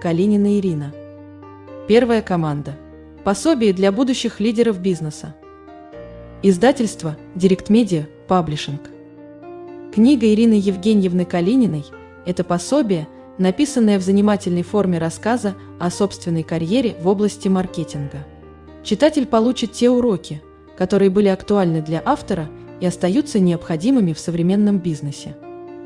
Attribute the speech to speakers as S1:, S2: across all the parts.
S1: Калинина Ирина. Первая команда. Пособие для будущих лидеров бизнеса. Издательство Direct Media Publishing. Книга Ирины Евгеньевны Калининой – это пособие, написанное в занимательной форме рассказа о собственной карьере в области маркетинга. Читатель получит те уроки, которые были актуальны для автора и остаются необходимыми в современном бизнесе.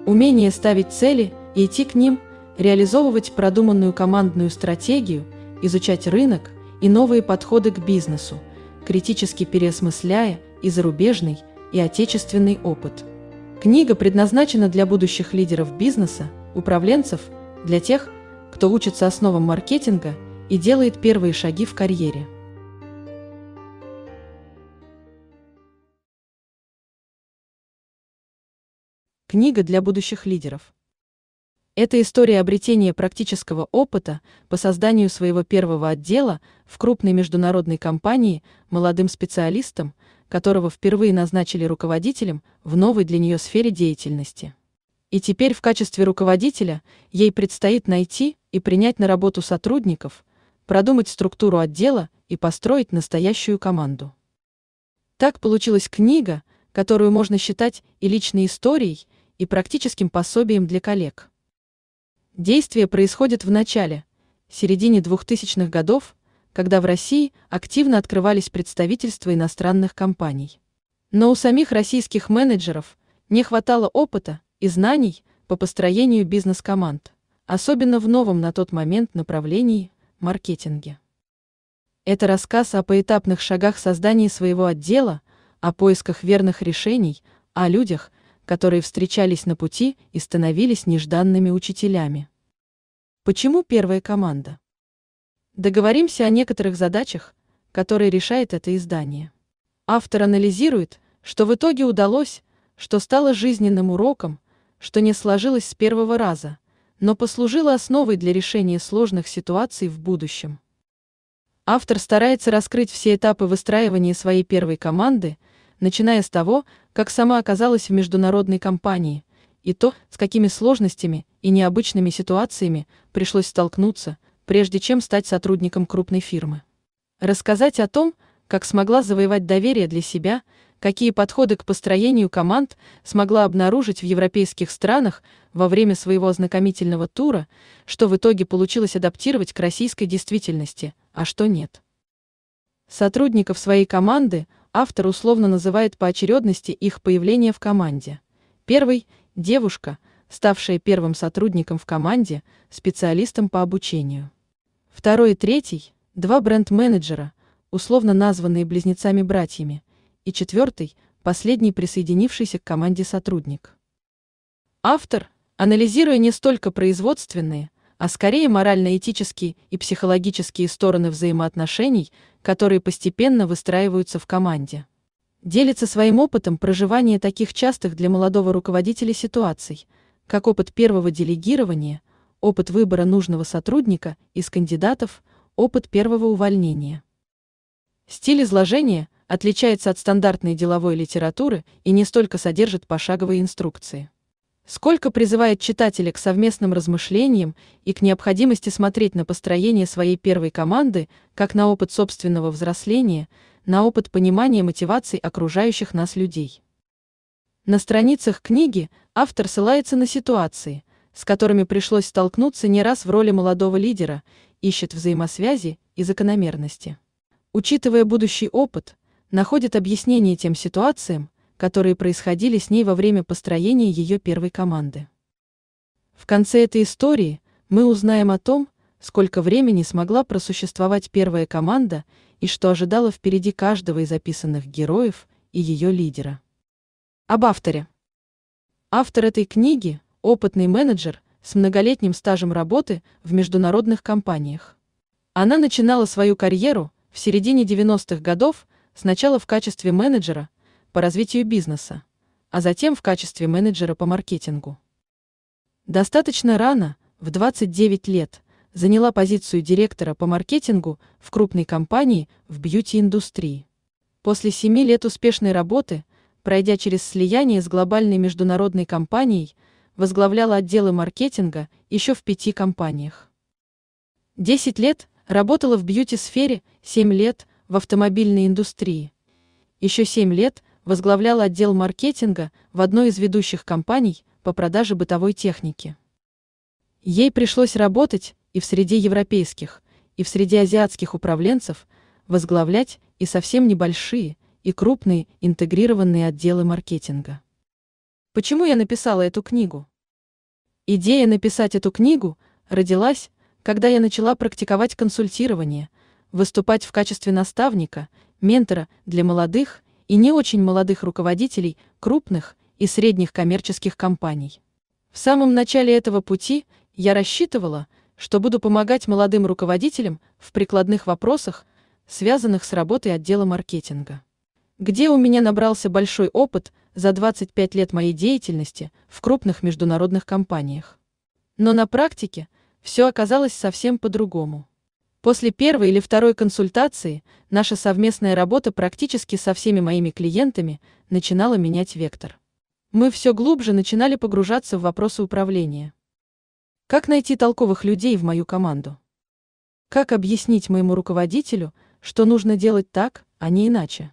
S1: Умение ставить цели и идти к ним – реализовывать продуманную командную стратегию, изучать рынок и новые подходы к бизнесу, критически переосмысляя и зарубежный, и отечественный опыт. Книга предназначена для будущих лидеров бизнеса, управленцев, для тех, кто учится основам маркетинга и делает первые шаги в карьере. Книга для будущих лидеров. Это история обретения практического опыта по созданию своего первого отдела в крупной международной компании молодым специалистом, которого впервые назначили руководителем в новой для нее сфере деятельности. И теперь в качестве руководителя ей предстоит найти и принять на работу сотрудников, продумать структуру отдела и построить настоящую команду. Так получилась книга, которую можно считать и личной историей, и практическим пособием для коллег. Действие происходит в начале, середине 2000-х годов, когда в России активно открывались представительства иностранных компаний. Но у самих российских менеджеров не хватало опыта и знаний по построению бизнес-команд, особенно в новом на тот момент направлении – маркетинге. Это рассказ о поэтапных шагах создания своего отдела, о поисках верных решений, о людях – которые встречались на пути и становились нежданными учителями. Почему первая команда? Договоримся о некоторых задачах, которые решает это издание. Автор анализирует, что в итоге удалось, что стало жизненным уроком, что не сложилось с первого раза, но послужило основой для решения сложных ситуаций в будущем. Автор старается раскрыть все этапы выстраивания своей первой команды – начиная с того, как сама оказалась в международной компании, и то, с какими сложностями и необычными ситуациями пришлось столкнуться, прежде чем стать сотрудником крупной фирмы. Рассказать о том, как смогла завоевать доверие для себя, какие подходы к построению команд смогла обнаружить в европейских странах во время своего ознакомительного тура, что в итоге получилось адаптировать к российской действительности, а что нет. Сотрудников своей команды автор условно называет по очередности их появление в команде. Первый – девушка, ставшая первым сотрудником в команде, специалистом по обучению. Второй и третий – два бренд-менеджера, условно названные близнецами-братьями, и четвертый – последний присоединившийся к команде сотрудник. Автор, анализируя не столько производственные, а скорее морально-этические и психологические стороны взаимоотношений, которые постепенно выстраиваются в команде. Делится своим опытом проживания таких частых для молодого руководителя ситуаций, как опыт первого делегирования, опыт выбора нужного сотрудника из кандидатов, опыт первого увольнения. Стиль изложения отличается от стандартной деловой литературы и не столько содержит пошаговые инструкции сколько призывает читателя к совместным размышлениям и к необходимости смотреть на построение своей первой команды, как на опыт собственного взросления, на опыт понимания мотиваций окружающих нас людей. На страницах книги автор ссылается на ситуации, с которыми пришлось столкнуться не раз в роли молодого лидера, ищет взаимосвязи и закономерности. Учитывая будущий опыт, находит объяснение тем ситуациям, которые происходили с ней во время построения ее первой команды. В конце этой истории мы узнаем о том, сколько времени смогла просуществовать первая команда и что ожидало впереди каждого из описанных героев и ее лидера. Об авторе. Автор этой книги – опытный менеджер с многолетним стажем работы в международных компаниях. Она начинала свою карьеру в середине 90-х годов сначала в качестве менеджера, по развитию бизнеса, а затем в качестве менеджера по маркетингу. Достаточно рано, в 29 лет, заняла позицию директора по маркетингу в крупной компании в бьюти-индустрии. После семи лет успешной работы, пройдя через слияние с глобальной международной компанией, возглавляла отделы маркетинга еще в пяти компаниях. Десять лет работала в бьюти-сфере, семь лет в автомобильной индустрии. Еще семь лет возглавлял отдел маркетинга в одной из ведущих компаний по продаже бытовой техники. Ей пришлось работать и в среде европейских, и в среде азиатских управленцев, возглавлять и совсем небольшие, и крупные интегрированные отделы маркетинга. Почему я написала эту книгу? Идея написать эту книгу родилась, когда я начала практиковать консультирование, выступать в качестве наставника, ментора для молодых и не очень молодых руководителей крупных и средних коммерческих компаний. В самом начале этого пути я рассчитывала, что буду помогать молодым руководителям в прикладных вопросах, связанных с работой отдела маркетинга. Где у меня набрался большой опыт за 25 лет моей деятельности в крупных международных компаниях. Но на практике все оказалось совсем по-другому. После первой или второй консультации наша совместная работа практически со всеми моими клиентами начинала менять вектор. Мы все глубже начинали погружаться в вопросы управления. Как найти толковых людей в мою команду? Как объяснить моему руководителю, что нужно делать так, а не иначе?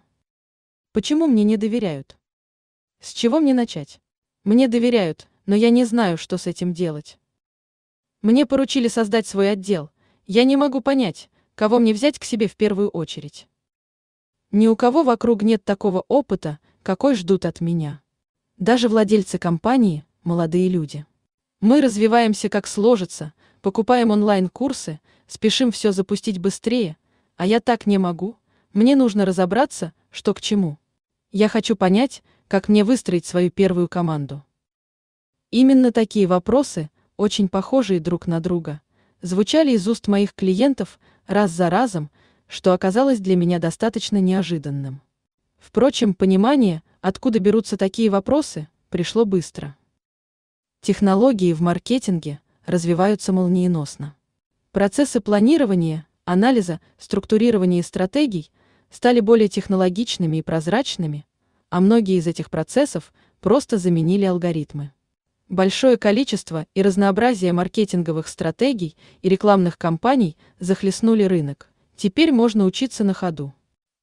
S1: Почему мне не доверяют? С чего мне начать? Мне доверяют, но я не знаю, что с этим делать. Мне поручили создать свой отдел – я не могу понять, кого мне взять к себе в первую очередь. Ни у кого вокруг нет такого опыта, какой ждут от меня. Даже владельцы компании – молодые люди. Мы развиваемся как сложится, покупаем онлайн-курсы, спешим все запустить быстрее, а я так не могу, мне нужно разобраться, что к чему. Я хочу понять, как мне выстроить свою первую команду. Именно такие вопросы, очень похожие друг на друга – звучали из уст моих клиентов раз за разом, что оказалось для меня достаточно неожиданным. Впрочем, понимание, откуда берутся такие вопросы, пришло быстро. Технологии в маркетинге развиваются молниеносно. Процессы планирования, анализа, структурирования стратегий стали более технологичными и прозрачными, а многие из этих процессов просто заменили алгоритмы. Большое количество и разнообразие маркетинговых стратегий и рекламных кампаний захлестнули рынок. Теперь можно учиться на ходу.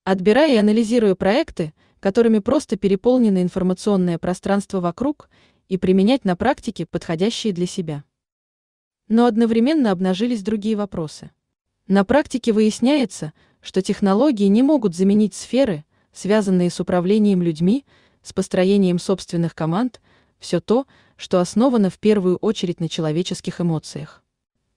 S1: Отбирая и анализируя проекты, которыми просто переполнено информационное пространство вокруг, и применять на практике подходящие для себя. Но одновременно обнажились другие вопросы. На практике выясняется, что технологии не могут заменить сферы, связанные с управлением людьми, с построением собственных команд, все то, что основано в первую очередь на человеческих эмоциях.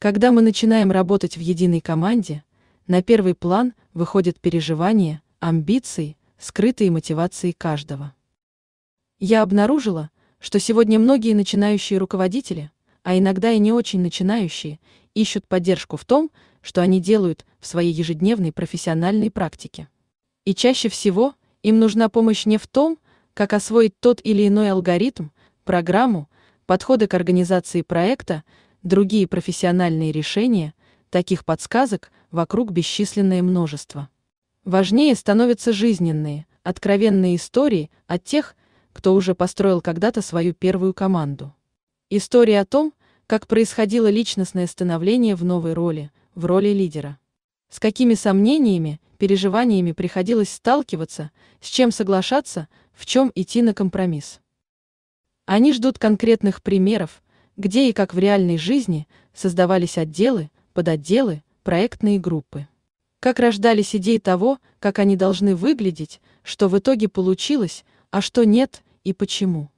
S1: Когда мы начинаем работать в единой команде, на первый план выходят переживания, амбиции, скрытые мотивации каждого. Я обнаружила, что сегодня многие начинающие руководители, а иногда и не очень начинающие, ищут поддержку в том, что они делают в своей ежедневной профессиональной практике. И чаще всего им нужна помощь не в том, как освоить тот или иной алгоритм, программу, подходы к организации проекта, другие профессиональные решения, таких подсказок вокруг бесчисленное множество. Важнее становятся жизненные, откровенные истории от тех, кто уже построил когда-то свою первую команду. История о том, как происходило личностное становление в новой роли, в роли лидера. С какими сомнениями, переживаниями приходилось сталкиваться, с чем соглашаться, в чем идти на компромисс. Они ждут конкретных примеров, где и как в реальной жизни создавались отделы, подотделы, проектные группы. Как рождались идеи того, как они должны выглядеть, что в итоге получилось, а что нет и почему.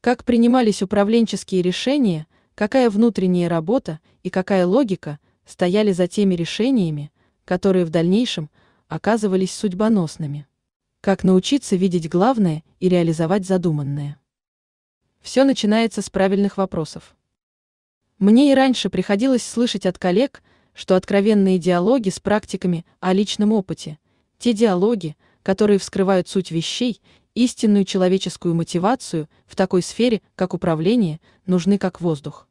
S1: Как принимались управленческие решения, какая внутренняя работа и какая логика стояли за теми решениями, которые в дальнейшем оказывались судьбоносными. Как научиться видеть главное и реализовать задуманное все начинается с правильных вопросов. Мне и раньше приходилось слышать от коллег, что откровенные диалоги с практиками о личном опыте, те диалоги, которые вскрывают суть вещей, истинную человеческую мотивацию в такой сфере, как управление, нужны как воздух.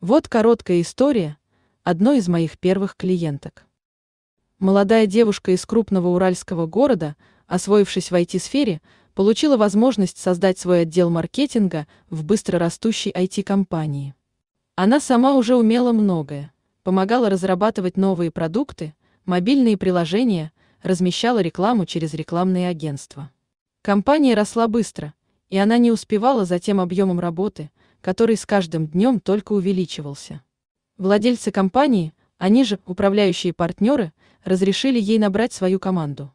S1: Вот короткая история одной из моих первых клиенток. Молодая девушка из крупного уральского города, освоившись в IT-сфере, получила возможность создать свой отдел маркетинга в быстрорастущей IT-компании. Она сама уже умела многое, помогала разрабатывать новые продукты, мобильные приложения, размещала рекламу через рекламные агентства. Компания росла быстро, и она не успевала за тем объемом работы, который с каждым днем только увеличивался. Владельцы компании, они же управляющие партнеры, разрешили ей набрать свою команду.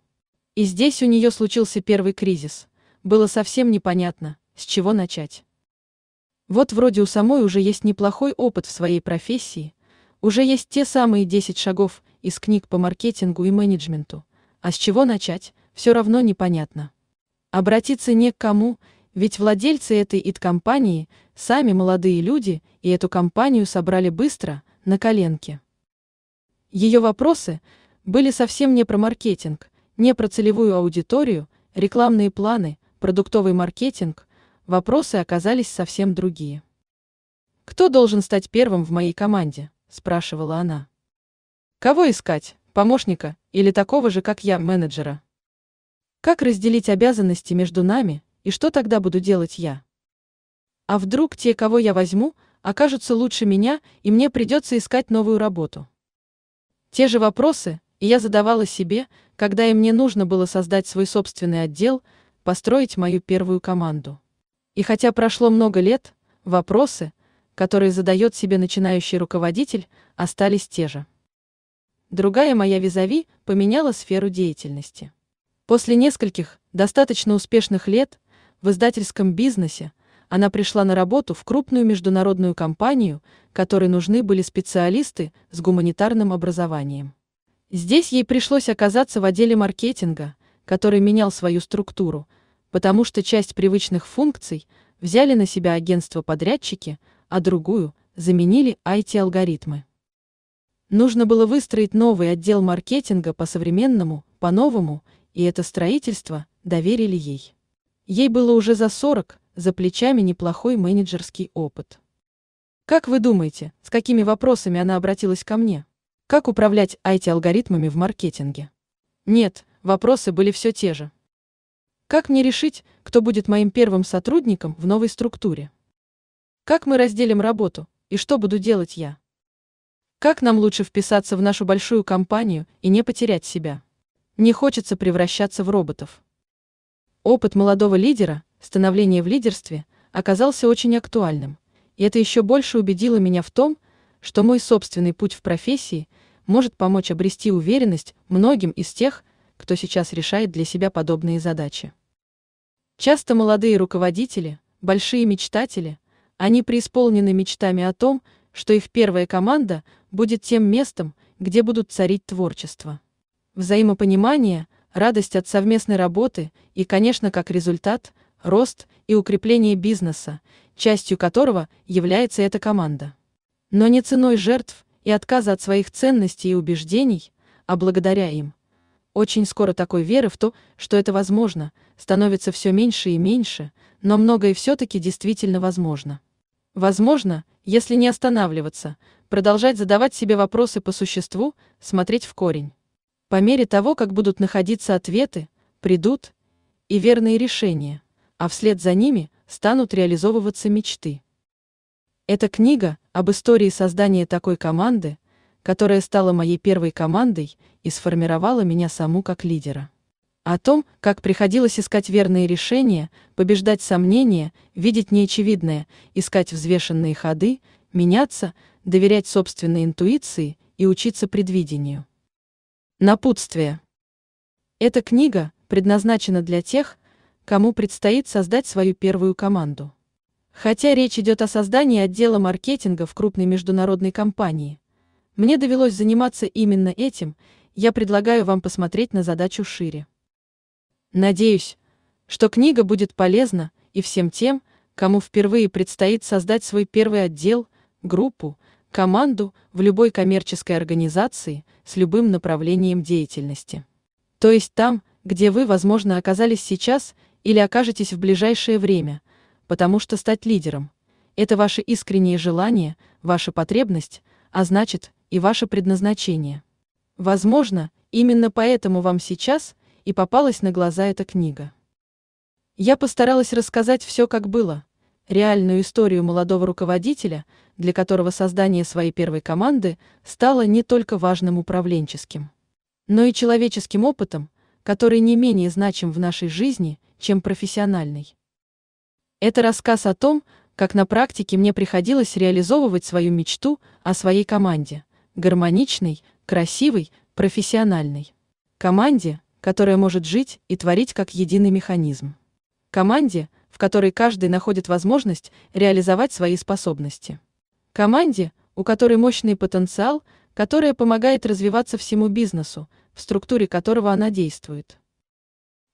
S1: И здесь у нее случился первый кризис – было совсем непонятно, с чего начать. Вот вроде у самой уже есть неплохой опыт в своей профессии, уже есть те самые 10 шагов из книг по маркетингу и менеджменту, а с чего начать, все равно непонятно. Обратиться не к кому, ведь владельцы этой ИТ-компании сами молодые люди и эту компанию собрали быстро, на коленке. Ее вопросы были совсем не про маркетинг, не про целевую аудиторию, рекламные планы, продуктовый маркетинг, вопросы оказались совсем другие. «Кто должен стать первым в моей команде?» – спрашивала она. «Кого искать, помощника или такого же, как я, менеджера? Как разделить обязанности между нами и что тогда буду делать я? А вдруг те, кого я возьму, окажутся лучше меня и мне придется искать новую работу?» Те же вопросы и я задавала себе, когда и мне нужно было создать свой собственный отдел – построить мою первую команду. И хотя прошло много лет, вопросы, которые задает себе начинающий руководитель, остались те же. Другая моя визави поменяла сферу деятельности. После нескольких достаточно успешных лет в издательском бизнесе она пришла на работу в крупную международную компанию, которой нужны были специалисты с гуманитарным образованием. Здесь ей пришлось оказаться в отделе маркетинга, который менял свою структуру, потому что часть привычных функций взяли на себя агентства-подрядчики, а другую заменили IT-алгоритмы. Нужно было выстроить новый отдел маркетинга по-современному, по-новому, и это строительство доверили ей. Ей было уже за 40, за плечами неплохой менеджерский опыт. Как вы думаете, с какими вопросами она обратилась ко мне? Как управлять IT-алгоритмами в маркетинге? Нет, вопросы были все те же. Как мне решить, кто будет моим первым сотрудником в новой структуре? Как мы разделим работу, и что буду делать я? Как нам лучше вписаться в нашу большую компанию и не потерять себя? Не хочется превращаться в роботов. Опыт молодого лидера, становление в лидерстве, оказался очень актуальным, и это еще больше убедило меня в том, что мой собственный путь в профессии может помочь обрести уверенность многим из тех, кто сейчас решает для себя подобные задачи. Часто молодые руководители, большие мечтатели, они преисполнены мечтами о том, что их первая команда будет тем местом, где будут царить творчество. Взаимопонимание, радость от совместной работы и, конечно, как результат, рост и укрепление бизнеса, частью которого является эта команда. Но не ценой жертв и отказа от своих ценностей и убеждений, а благодаря им – очень скоро такой веры в то, что это возможно, становится все меньше и меньше, но многое все-таки действительно возможно. Возможно, если не останавливаться, продолжать задавать себе вопросы по существу, смотреть в корень. По мере того, как будут находиться ответы, придут и верные решения, а вслед за ними станут реализовываться мечты. Эта книга об истории создания такой команды, которая стала моей первой командой и сформировала меня саму как лидера. О том, как приходилось искать верные решения, побеждать сомнения, видеть неочевидное, искать взвешенные ходы, меняться, доверять собственной интуиции и учиться предвидению. Напутствие. Эта книга предназначена для тех, кому предстоит создать свою первую команду. Хотя речь идет о создании отдела маркетинга в крупной международной компании, мне довелось заниматься именно этим – я предлагаю вам посмотреть на задачу шире. Надеюсь, что книга будет полезна и всем тем, кому впервые предстоит создать свой первый отдел, группу, команду в любой коммерческой организации с любым направлением деятельности. То есть там, где вы, возможно, оказались сейчас или окажетесь в ближайшее время, потому что стать лидером – это ваше искреннее желание, ваша потребность, а значит, и ваше предназначение. Возможно, именно поэтому вам сейчас и попалась на глаза эта книга. Я постаралась рассказать все, как было, реальную историю молодого руководителя, для которого создание своей первой команды стало не только важным управленческим, но и человеческим опытом, который не менее значим в нашей жизни, чем профессиональный. Это рассказ о том, как на практике мне приходилось реализовывать свою мечту о своей команде, гармоничной, красивой, профессиональной Команде, которая может жить и творить как единый механизм. Команде, в которой каждый находит возможность реализовать свои способности. Команде, у которой мощный потенциал, которая помогает развиваться всему бизнесу, в структуре которого она действует.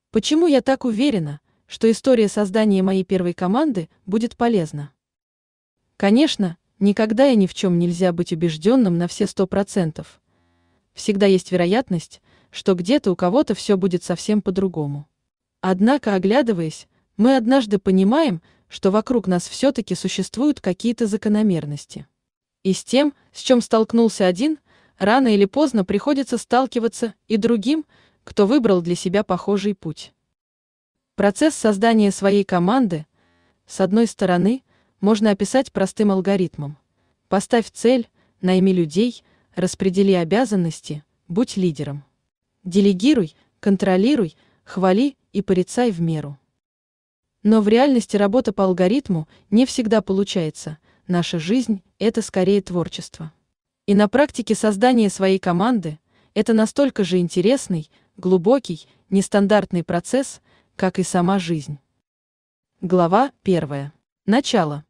S1: Почему я так уверена, что история создания моей первой команды будет полезна? Конечно, никогда и ни в чем нельзя быть убежденным на все сто процентов – всегда есть вероятность, что где-то у кого-то все будет совсем по-другому. Однако, оглядываясь, мы однажды понимаем, что вокруг нас все-таки существуют какие-то закономерности. И с тем, с чем столкнулся один, рано или поздно приходится сталкиваться и другим, кто выбрал для себя похожий путь. Процесс создания своей команды, с одной стороны, можно описать простым алгоритмом. Поставь цель, найми людей – Распредели обязанности, будь лидером. Делегируй, контролируй, хвали и порицай в меру. Но в реальности работа по алгоритму не всегда получается. Наша жизнь – это скорее творчество. И на практике создания своей команды – это настолько же интересный, глубокий, нестандартный процесс, как и сама жизнь. Глава первая. Начало.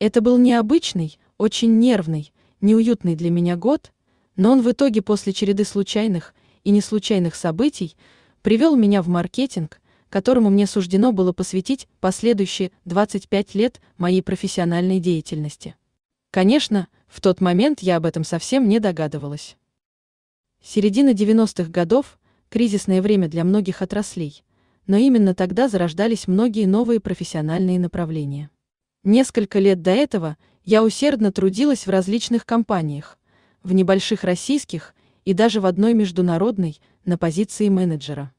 S1: Это был необычный, очень нервный, неуютный для меня год, но он в итоге после череды случайных и неслучайных событий привел меня в маркетинг, которому мне суждено было посвятить последующие 25 лет моей профессиональной деятельности. Конечно, в тот момент я об этом совсем не догадывалась. Середина 90-х годов – кризисное время для многих отраслей, но именно тогда зарождались многие новые профессиональные направления. Несколько лет до этого я усердно трудилась в различных компаниях, в небольших российских и даже в одной международной, на позиции менеджера.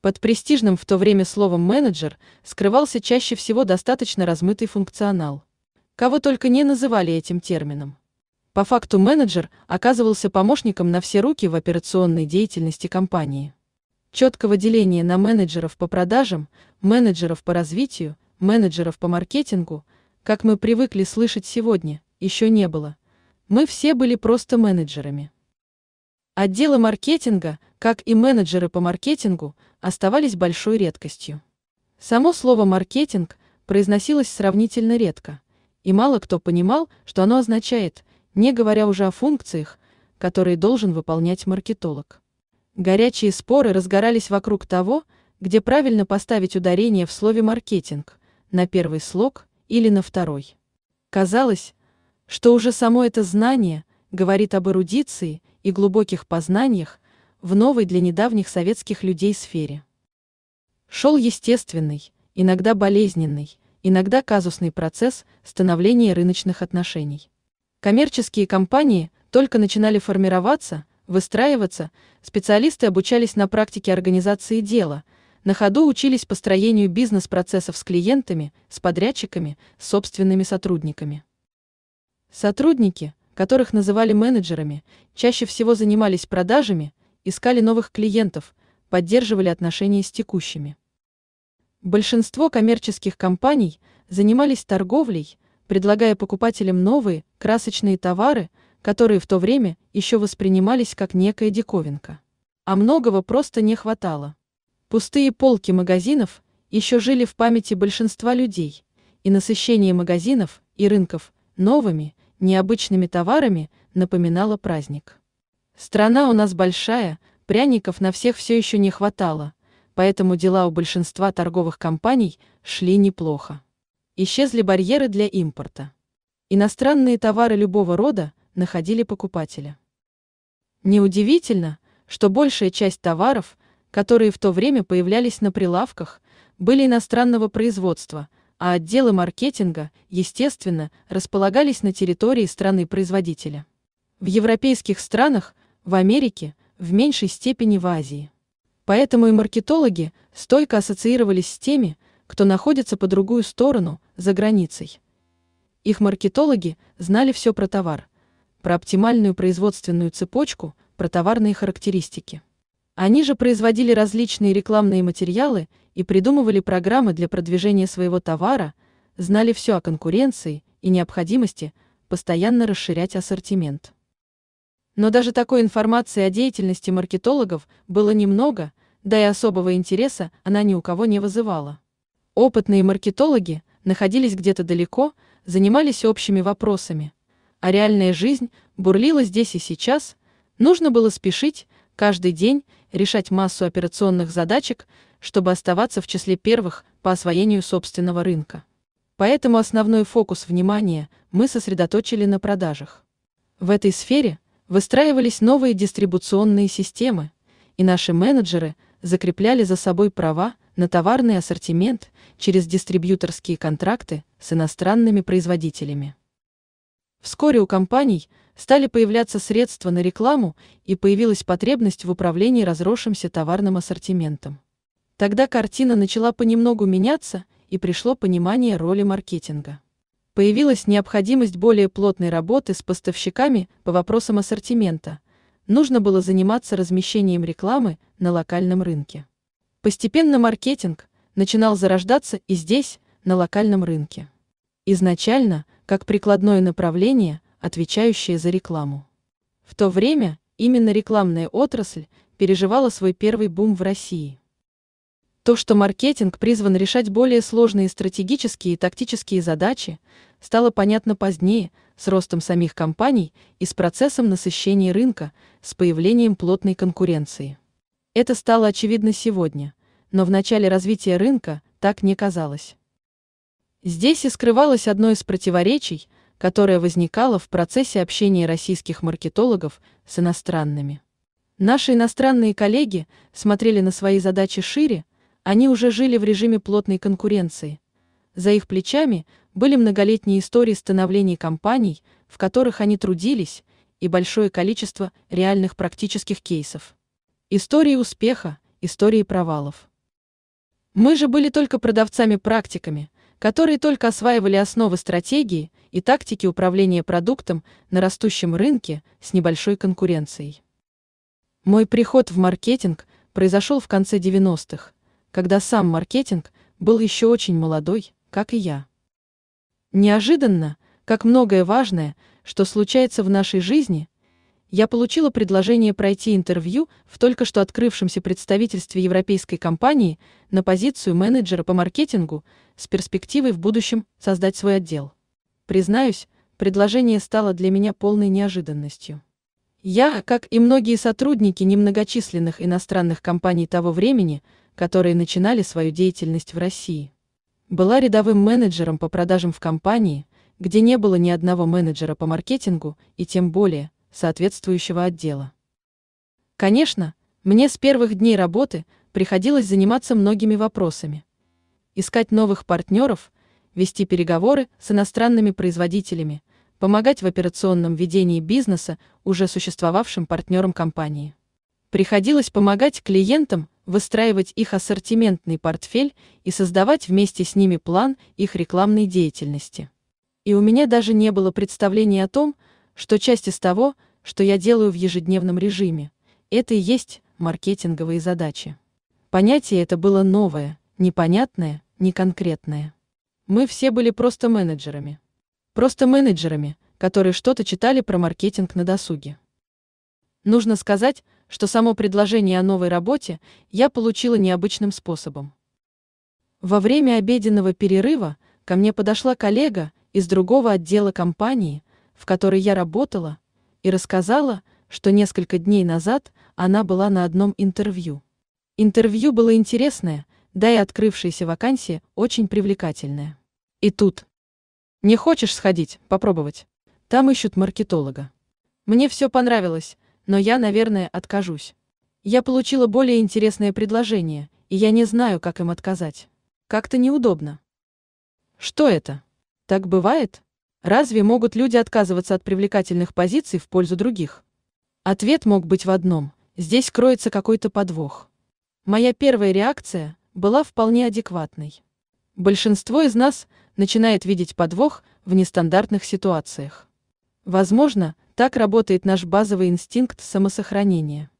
S1: Под престижным в то время словом «менеджер» скрывался чаще всего достаточно размытый функционал. Кого только не называли этим термином. По факту менеджер оказывался помощником на все руки в операционной деятельности компании. Четкого деления на менеджеров по продажам, менеджеров по развитию, менеджеров по маркетингу – как мы привыкли слышать сегодня, еще не было. Мы все были просто менеджерами. Отделы маркетинга, как и менеджеры по маркетингу, оставались большой редкостью. Само слово «маркетинг» произносилось сравнительно редко, и мало кто понимал, что оно означает, не говоря уже о функциях, которые должен выполнять маркетолог. Горячие споры разгорались вокруг того, где правильно поставить ударение в слове «маркетинг» на первый слог или на второй. Казалось, что уже само это знание говорит об эрудиции и глубоких познаниях в новой для недавних советских людей сфере. Шел естественный, иногда болезненный, иногда казусный процесс становления рыночных отношений. Коммерческие компании только начинали формироваться, выстраиваться, специалисты обучались на практике организации дела – на ходу учились построению бизнес-процессов с клиентами, с подрядчиками, с собственными сотрудниками. Сотрудники, которых называли менеджерами, чаще всего занимались продажами, искали новых клиентов, поддерживали отношения с текущими. Большинство коммерческих компаний занимались торговлей, предлагая покупателям новые, красочные товары, которые в то время еще воспринимались как некая диковинка. А многого просто не хватало. Пустые полки магазинов еще жили в памяти большинства людей, и насыщение магазинов и рынков новыми, необычными товарами напоминало праздник. Страна у нас большая, пряников на всех все еще не хватало, поэтому дела у большинства торговых компаний шли неплохо. Исчезли барьеры для импорта. Иностранные товары любого рода находили покупателя. Неудивительно, что большая часть товаров, которые в то время появлялись на прилавках, были иностранного производства, а отделы маркетинга, естественно, располагались на территории страны-производителя. В европейских странах, в Америке, в меньшей степени в Азии. Поэтому и маркетологи стойко ассоциировались с теми, кто находится по другую сторону, за границей. Их маркетологи знали все про товар, про оптимальную производственную цепочку, про товарные характеристики. Они же производили различные рекламные материалы и придумывали программы для продвижения своего товара, знали все о конкуренции и необходимости постоянно расширять ассортимент. Но даже такой информации о деятельности маркетологов было немного, да и особого интереса она ни у кого не вызывала. Опытные маркетологи находились где-то далеко, занимались общими вопросами. А реальная жизнь бурлила здесь и сейчас, нужно было спешить каждый день решать массу операционных задачек, чтобы оставаться в числе первых по освоению собственного рынка. Поэтому основной фокус внимания мы сосредоточили на продажах. В этой сфере выстраивались новые дистрибуционные системы, и наши менеджеры закрепляли за собой права на товарный ассортимент через дистрибьюторские контракты с иностранными производителями. Вскоре у компаний стали появляться средства на рекламу и появилась потребность в управлении разросшимся товарным ассортиментом. Тогда картина начала понемногу меняться и пришло понимание роли маркетинга. Появилась необходимость более плотной работы с поставщиками по вопросам ассортимента. Нужно было заниматься размещением рекламы на локальном рынке. Постепенно маркетинг начинал зарождаться и здесь, на локальном рынке. Изначально как прикладное направление, отвечающее за рекламу. В то время именно рекламная отрасль переживала свой первый бум в России. То, что маркетинг призван решать более сложные стратегические и тактические задачи, стало понятно позднее, с ростом самих компаний и с процессом насыщения рынка, с появлением плотной конкуренции. Это стало очевидно сегодня, но в начале развития рынка так не казалось. Здесь и скрывалось одно из противоречий, которое возникало в процессе общения российских маркетологов с иностранными. Наши иностранные коллеги смотрели на свои задачи шире, они уже жили в режиме плотной конкуренции. За их плечами были многолетние истории становления компаний, в которых они трудились, и большое количество реальных практических кейсов. Истории успеха, истории провалов. Мы же были только продавцами-практиками, которые только осваивали основы стратегии и тактики управления продуктом на растущем рынке с небольшой конкуренцией. Мой приход в маркетинг произошел в конце 90-х, когда сам маркетинг был еще очень молодой, как и я. Неожиданно, как многое важное, что случается в нашей жизни, я получила предложение пройти интервью в только что открывшемся представительстве европейской компании на позицию менеджера по маркетингу с перспективой в будущем создать свой отдел. Признаюсь, предложение стало для меня полной неожиданностью. Я, как и многие сотрудники немногочисленных иностранных компаний того времени, которые начинали свою деятельность в России, была рядовым менеджером по продажам в компании, где не было ни одного менеджера по маркетингу и тем более соответствующего отдела. Конечно, мне с первых дней работы приходилось заниматься многими вопросами. Искать новых партнеров, вести переговоры с иностранными производителями, помогать в операционном ведении бизнеса уже существовавшим партнерам компании. Приходилось помогать клиентам выстраивать их ассортиментный портфель и создавать вместе с ними план их рекламной деятельности. И у меня даже не было представления о том, что часть из того, что я делаю в ежедневном режиме, это и есть маркетинговые задачи. Понятие это было новое, непонятное, неконкретное. Мы все были просто менеджерами. Просто менеджерами, которые что-то читали про маркетинг на досуге. Нужно сказать, что само предложение о новой работе я получила необычным способом. Во время обеденного перерыва ко мне подошла коллега из другого отдела компании – в которой я работала, и рассказала, что несколько дней назад она была на одном интервью. Интервью было интересное, да и открывшаяся вакансия очень привлекательная. И тут. Не хочешь сходить, попробовать? Там ищут маркетолога. Мне все понравилось, но я, наверное, откажусь. Я получила более интересное предложение, и я не знаю, как им отказать. Как-то неудобно. Что это? Так бывает? Разве могут люди отказываться от привлекательных позиций в пользу других? Ответ мог быть в одном. Здесь кроется какой-то подвох. Моя первая реакция была вполне адекватной. Большинство из нас начинает видеть подвох в нестандартных ситуациях. Возможно, так работает наш базовый инстинкт самосохранения.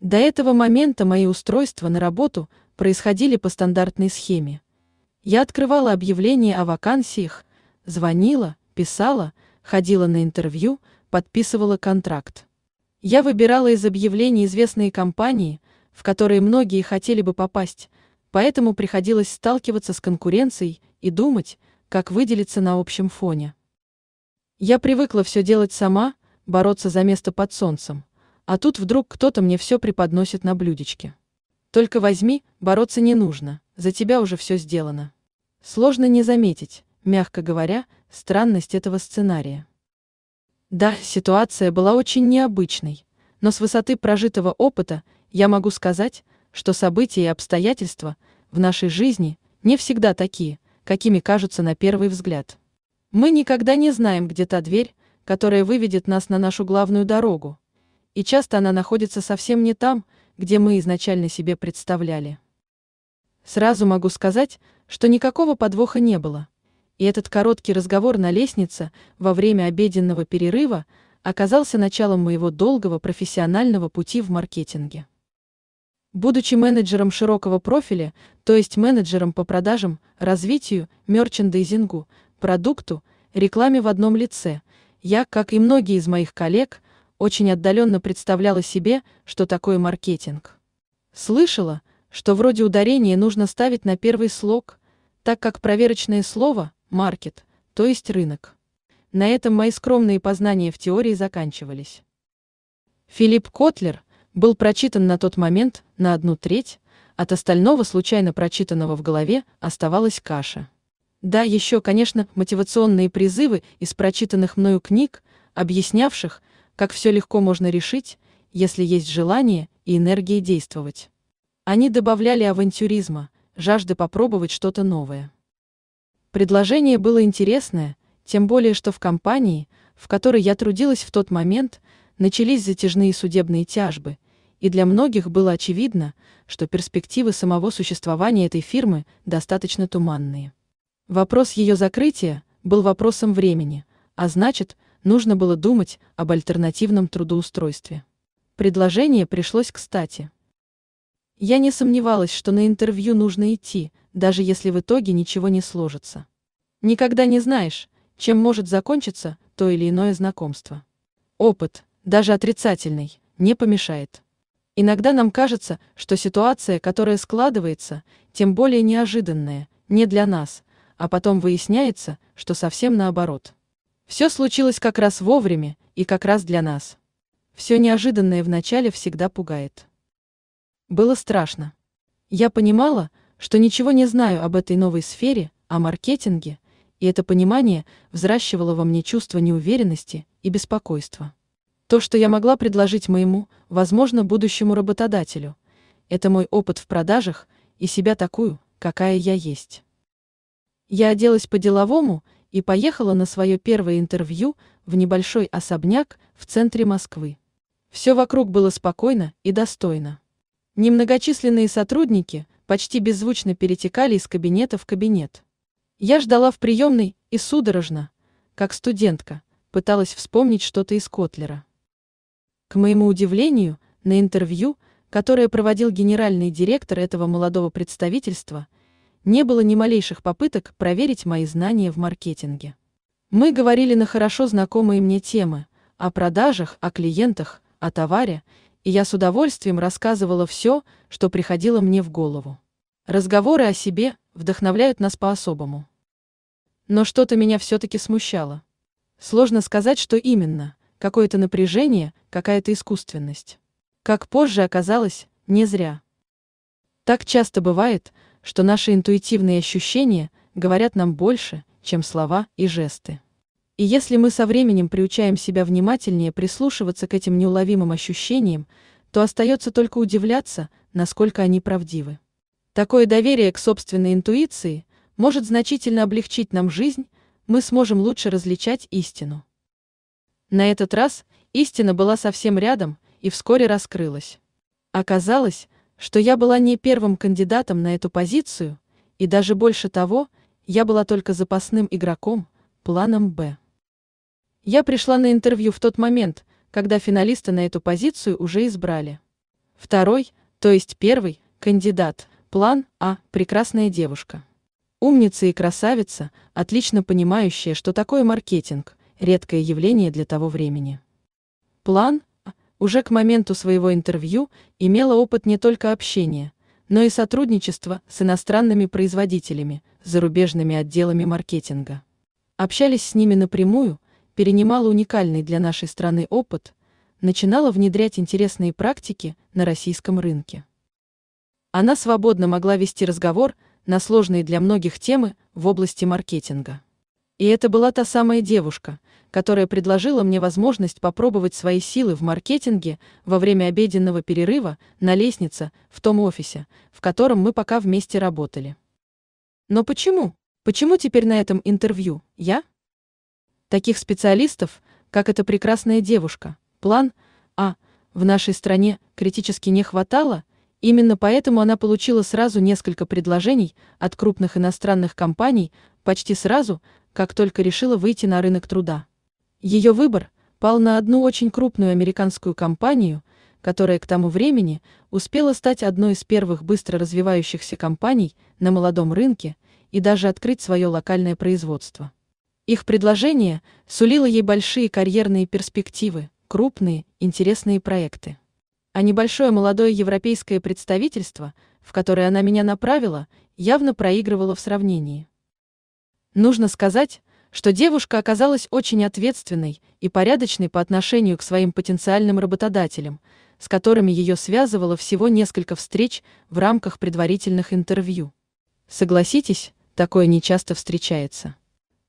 S1: До этого момента мои устройства на работу происходили по стандартной схеме. Я открывала объявления о вакансиях, звонила, писала, ходила на интервью, подписывала контракт. Я выбирала из объявлений известные компании, в которые многие хотели бы попасть, поэтому приходилось сталкиваться с конкуренцией и думать, как выделиться на общем фоне. Я привыкла все делать сама, бороться за место под солнцем, а тут вдруг кто-то мне все преподносит на блюдечке. Только возьми, бороться не нужно, за тебя уже все сделано. Сложно не заметить, мягко говоря, странность этого сценария. Да, ситуация была очень необычной, но с высоты прожитого опыта я могу сказать, что события и обстоятельства в нашей жизни не всегда такие, какими кажутся на первый взгляд. Мы никогда не знаем, где та дверь, которая выведет нас на нашу главную дорогу, и часто она находится совсем не там, где мы изначально себе представляли. Сразу могу сказать, что никакого подвоха не было и этот короткий разговор на лестнице во время обеденного перерыва оказался началом моего долгого профессионального пути в маркетинге. Будучи менеджером широкого профиля, то есть менеджером по продажам, развитию, мерчендайзингу, продукту, рекламе в одном лице, я, как и многие из моих коллег, очень отдаленно представляла себе, что такое маркетинг. Слышала, что вроде ударение нужно ставить на первый слог, так как проверочное слово – маркет, то есть рынок. На этом мои скромные познания в теории заканчивались. Филипп Котлер был прочитан на тот момент на одну треть, от остального случайно прочитанного в голове оставалась каша. Да, еще, конечно, мотивационные призывы из прочитанных мною книг, объяснявших, как все легко можно решить, если есть желание и энергия действовать. Они добавляли авантюризма, жажды попробовать что-то новое. Предложение было интересное, тем более что в компании, в которой я трудилась в тот момент, начались затяжные судебные тяжбы, и для многих было очевидно, что перспективы самого существования этой фирмы достаточно туманные. Вопрос ее закрытия был вопросом времени, а значит, нужно было думать об альтернативном трудоустройстве. Предложение пришлось кстати. Я не сомневалась, что на интервью нужно идти, даже если в итоге ничего не сложится. Никогда не знаешь, чем может закончиться то или иное знакомство. Опыт, даже отрицательный, не помешает. Иногда нам кажется, что ситуация, которая складывается, тем более неожиданная, не для нас, а потом выясняется, что совсем наоборот. Все случилось как раз вовремя и как раз для нас. Все неожиданное вначале всегда пугает. Было страшно. Я понимала, что ничего не знаю об этой новой сфере, о маркетинге, и это понимание взращивало во мне чувство неуверенности и беспокойства. То, что я могла предложить моему, возможно, будущему работодателю, это мой опыт в продажах и себя такую, какая я есть. Я оделась по-деловому и поехала на свое первое интервью в небольшой особняк в центре Москвы. Все вокруг было спокойно и достойно. Немногочисленные сотрудники почти беззвучно перетекали из кабинета в кабинет. Я ждала в приемной и судорожно, как студентка, пыталась вспомнить что-то из Котлера. К моему удивлению, на интервью, которое проводил генеральный директор этого молодого представительства, не было ни малейших попыток проверить мои знания в маркетинге. Мы говорили на хорошо знакомые мне темы, о продажах, о клиентах, о товаре – и я с удовольствием рассказывала все, что приходило мне в голову. Разговоры о себе вдохновляют нас по-особому. Но что-то меня все-таки смущало. Сложно сказать, что именно, какое-то напряжение, какая-то искусственность. Как позже оказалось, не зря. Так часто бывает, что наши интуитивные ощущения говорят нам больше, чем слова и жесты. И если мы со временем приучаем себя внимательнее прислушиваться к этим неуловимым ощущениям, то остается только удивляться, насколько они правдивы. Такое доверие к собственной интуиции может значительно облегчить нам жизнь, мы сможем лучше различать истину. На этот раз истина была совсем рядом и вскоре раскрылась. Оказалось, что я была не первым кандидатом на эту позицию, и даже больше того, я была только запасным игроком, планом «Б». Я пришла на интервью в тот момент, когда финалиста на эту позицию уже избрали. Второй, то есть первый, кандидат, план А, прекрасная девушка. Умница и красавица, отлично понимающая, что такое маркетинг, редкое явление для того времени. План А уже к моменту своего интервью имела опыт не только общения, но и сотрудничества с иностранными производителями, зарубежными отделами маркетинга. Общались с ними напрямую – перенимала уникальный для нашей страны опыт, начинала внедрять интересные практики на российском рынке. Она свободно могла вести разговор на сложные для многих темы в области маркетинга. И это была та самая девушка, которая предложила мне возможность попробовать свои силы в маркетинге во время обеденного перерыва на лестнице в том офисе, в котором мы пока вместе работали. Но почему? Почему теперь на этом интервью я? Таких специалистов, как эта прекрасная девушка, план А, в нашей стране критически не хватало, именно поэтому она получила сразу несколько предложений от крупных иностранных компаний почти сразу, как только решила выйти на рынок труда. Ее выбор пал на одну очень крупную американскую компанию, которая к тому времени успела стать одной из первых быстро развивающихся компаний на молодом рынке и даже открыть свое локальное производство. Их предложение сулило ей большие карьерные перспективы, крупные, интересные проекты. А небольшое молодое европейское представительство, в которое она меня направила, явно проигрывало в сравнении. Нужно сказать, что девушка оказалась очень ответственной и порядочной по отношению к своим потенциальным работодателям, с которыми ее связывало всего несколько встреч в рамках предварительных интервью. Согласитесь, такое нечасто встречается.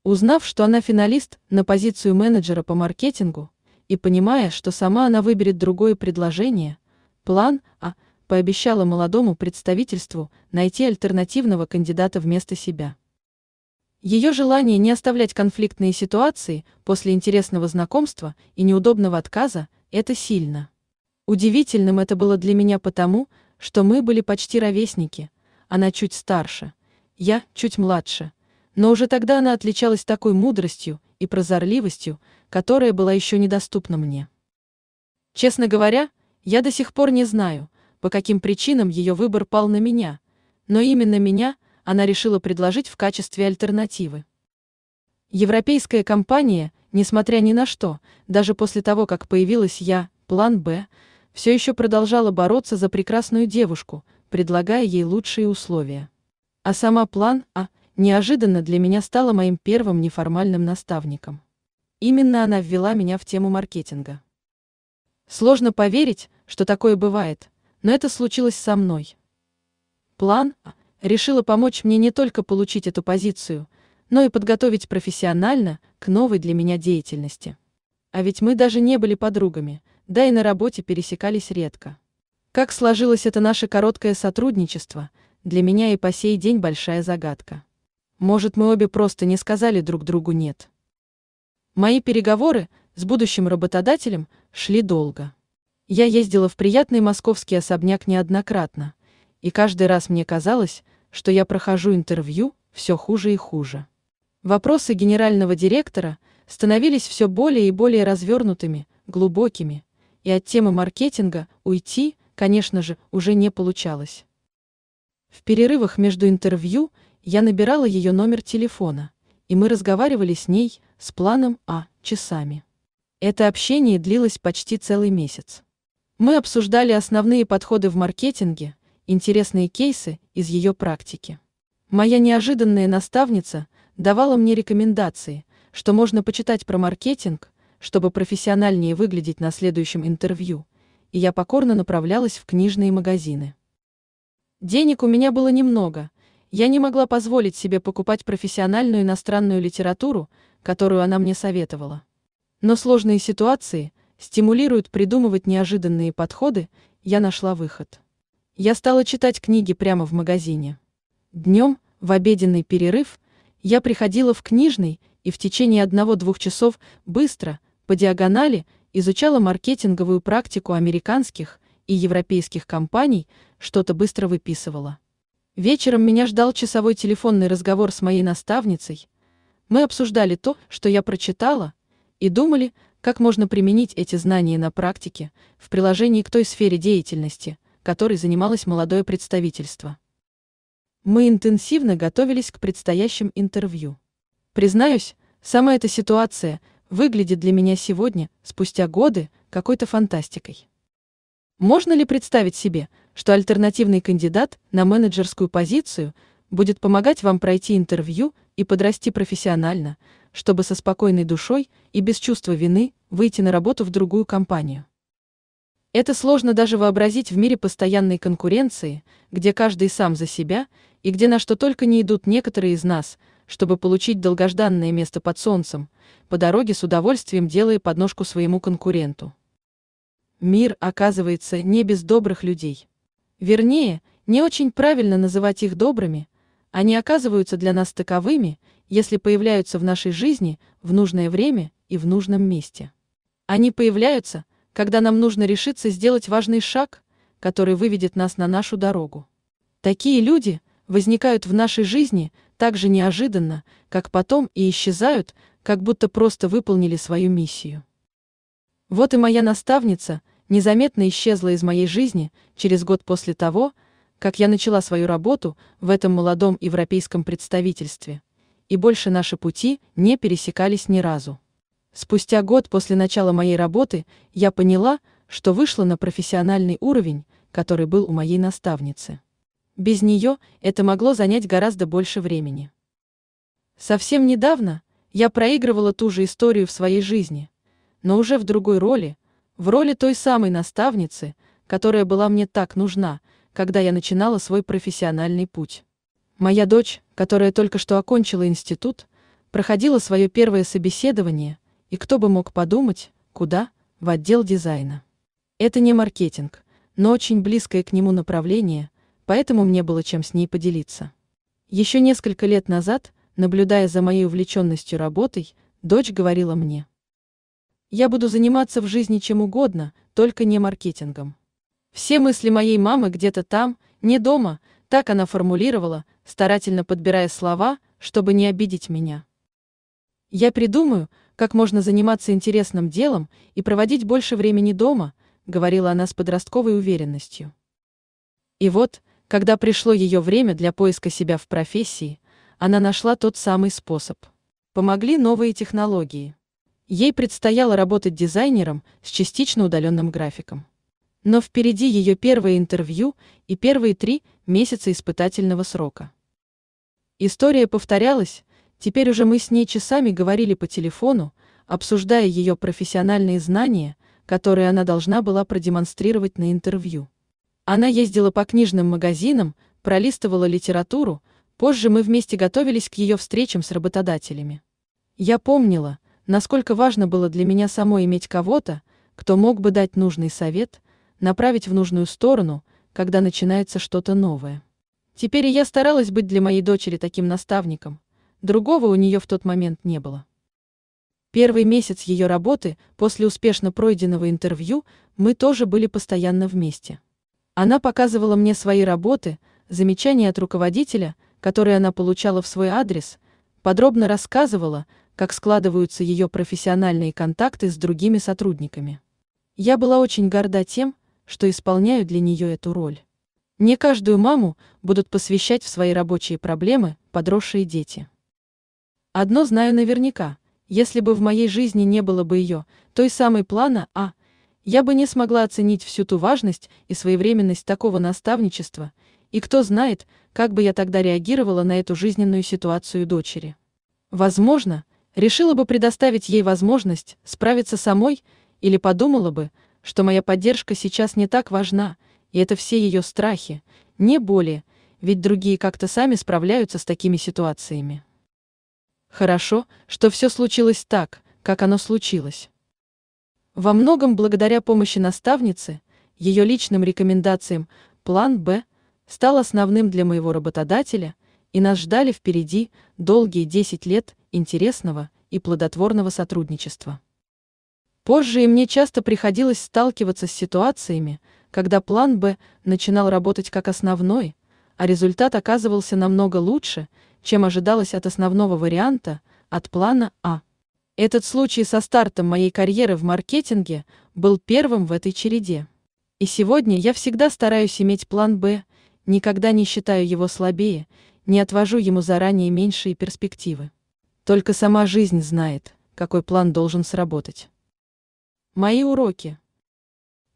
S1: Узнав, что она финалист на позицию менеджера по маркетингу, и понимая, что сама она выберет другое предложение, план А пообещала молодому представительству найти альтернативного кандидата вместо себя. Ее желание не оставлять конфликтные ситуации после интересного знакомства и неудобного отказа – это сильно. Удивительным это было для меня потому, что мы были почти ровесники, она чуть старше, я чуть младше – но уже тогда она отличалась такой мудростью и прозорливостью, которая была еще недоступна мне. Честно говоря, я до сих пор не знаю, по каким причинам ее выбор пал на меня, но именно меня она решила предложить в качестве альтернативы. Европейская компания, несмотря ни на что, даже после того, как появилась я, план «Б», все еще продолжала бороться за прекрасную девушку, предлагая ей лучшие условия. А сама план «А» — неожиданно для меня стала моим первым неформальным наставником. Именно она ввела меня в тему маркетинга. Сложно поверить, что такое бывает, но это случилось со мной. План а решила помочь мне не только получить эту позицию, но и подготовить профессионально к новой для меня деятельности. А ведь мы даже не были подругами, да и на работе пересекались редко. Как сложилось это наше короткое сотрудничество, для меня и по сей день большая загадка. Может, мы обе просто не сказали друг другу «нет». Мои переговоры с будущим работодателем шли долго. Я ездила в приятный московский особняк неоднократно, и каждый раз мне казалось, что я прохожу интервью все хуже и хуже. Вопросы генерального директора становились все более и более развернутыми, глубокими, и от темы маркетинга уйти, конечно же, уже не получалось. В перерывах между интервью я набирала ее номер телефона, и мы разговаривали с ней, с планом А, часами. Это общение длилось почти целый месяц. Мы обсуждали основные подходы в маркетинге, интересные кейсы из ее практики. Моя неожиданная наставница давала мне рекомендации, что можно почитать про маркетинг, чтобы профессиональнее выглядеть на следующем интервью, и я покорно направлялась в книжные магазины. Денег у меня было немного – я не могла позволить себе покупать профессиональную иностранную литературу, которую она мне советовала. Но сложные ситуации стимулируют придумывать неожиданные подходы, я нашла выход. Я стала читать книги прямо в магазине. Днем, в обеденный перерыв, я приходила в книжный и в течение одного-двух часов быстро, по диагонали, изучала маркетинговую практику американских и европейских компаний, что-то быстро выписывала. Вечером меня ждал часовой телефонный разговор с моей наставницей. Мы обсуждали то, что я прочитала, и думали, как можно применить эти знания на практике, в приложении к той сфере деятельности, которой занималось молодое представительство. Мы интенсивно готовились к предстоящим интервью. Признаюсь, сама эта ситуация выглядит для меня сегодня, спустя годы, какой-то фантастикой. Можно ли представить себе, что альтернативный кандидат на менеджерскую позицию будет помогать вам пройти интервью и подрасти профессионально, чтобы со спокойной душой и без чувства вины выйти на работу в другую компанию? Это сложно даже вообразить в мире постоянной конкуренции, где каждый сам за себя и где на что только не идут некоторые из нас, чтобы получить долгожданное место под солнцем, по дороге с удовольствием делая подножку своему конкуренту. Мир, оказывается, не без добрых людей. Вернее, не очень правильно называть их добрыми, они оказываются для нас таковыми, если появляются в нашей жизни в нужное время и в нужном месте. Они появляются, когда нам нужно решиться сделать важный шаг, который выведет нас на нашу дорогу. Такие люди возникают в нашей жизни так же неожиданно, как потом и исчезают, как будто просто выполнили свою миссию. Вот и моя наставница, незаметно исчезла из моей жизни через год после того, как я начала свою работу в этом молодом европейском представительстве, и больше наши пути не пересекались ни разу. Спустя год после начала моей работы я поняла, что вышла на профессиональный уровень, который был у моей наставницы. Без нее это могло занять гораздо больше времени. Совсем недавно я проигрывала ту же историю в своей жизни, но уже в другой роли, в роли той самой наставницы, которая была мне так нужна, когда я начинала свой профессиональный путь. Моя дочь, которая только что окончила институт, проходила свое первое собеседование, и кто бы мог подумать, куда, в отдел дизайна. Это не маркетинг, но очень близкое к нему направление, поэтому мне было чем с ней поделиться. Еще несколько лет назад, наблюдая за моей увлеченностью работой, дочь говорила мне – я буду заниматься в жизни чем угодно, только не маркетингом. Все мысли моей мамы где-то там, не дома, так она формулировала, старательно подбирая слова, чтобы не обидеть меня. Я придумаю, как можно заниматься интересным делом и проводить больше времени дома, говорила она с подростковой уверенностью. И вот, когда пришло ее время для поиска себя в профессии, она нашла тот самый способ. Помогли новые технологии. Ей предстояло работать дизайнером с частично удаленным графиком. Но впереди ее первое интервью и первые три месяца испытательного срока. История повторялась, теперь уже мы с ней часами говорили по телефону, обсуждая ее профессиональные знания, которые она должна была продемонстрировать на интервью. Она ездила по книжным магазинам, пролистывала литературу, позже мы вместе готовились к ее встречам с работодателями. Я помнила – насколько важно было для меня самой иметь кого-то, кто мог бы дать нужный совет, направить в нужную сторону, когда начинается что-то новое. Теперь и я старалась быть для моей дочери таким наставником, другого у нее в тот момент не было. Первый месяц ее работы, после успешно пройденного интервью, мы тоже были постоянно вместе. Она показывала мне свои работы, замечания от руководителя, которые она получала в свой адрес, подробно рассказывала, как складываются ее профессиональные контакты с другими сотрудниками. Я была очень горда тем, что исполняю для нее эту роль. Не каждую маму будут посвящать в свои рабочие проблемы подросшие дети. Одно знаю наверняка, если бы в моей жизни не было бы ее, той самой плана А, я бы не смогла оценить всю ту важность и своевременность такого наставничества, и кто знает, как бы я тогда реагировала на эту жизненную ситуацию дочери. Возможно, решила бы предоставить ей возможность справиться самой или подумала бы, что моя поддержка сейчас не так важна, и это все ее страхи, не более, ведь другие как-то сами справляются с такими ситуациями. Хорошо, что все случилось так, как оно случилось. Во многом благодаря помощи наставницы, ее личным рекомендациям, план «Б» стал основным для моего работодателя, и нас ждали впереди долгие 10 лет – интересного и плодотворного сотрудничества. Позже и мне часто приходилось сталкиваться с ситуациями, когда план «Б» начинал работать как основной, а результат оказывался намного лучше, чем ожидалось от основного варианта, от плана «А». Этот случай со стартом моей карьеры в маркетинге был первым в этой череде. И сегодня я всегда стараюсь иметь план «Б», никогда не считаю его слабее, не отвожу ему заранее меньшие перспективы. Только сама жизнь знает, какой план должен сработать. Мои уроки.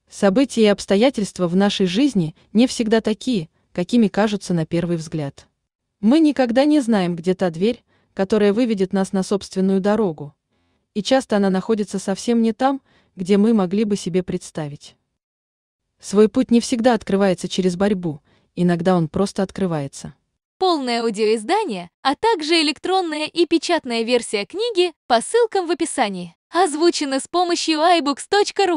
S1: События и обстоятельства в нашей жизни не всегда такие, какими кажутся на первый взгляд. Мы никогда не знаем, где та дверь, которая выведет нас на собственную дорогу. И часто она находится совсем не там, где мы могли бы себе представить. Свой путь не всегда открывается через борьбу, иногда он просто открывается полное аудиоиздание, а также электронная и печатная версия книги по ссылкам в описании. Озвучено с помощью iBooks.ru.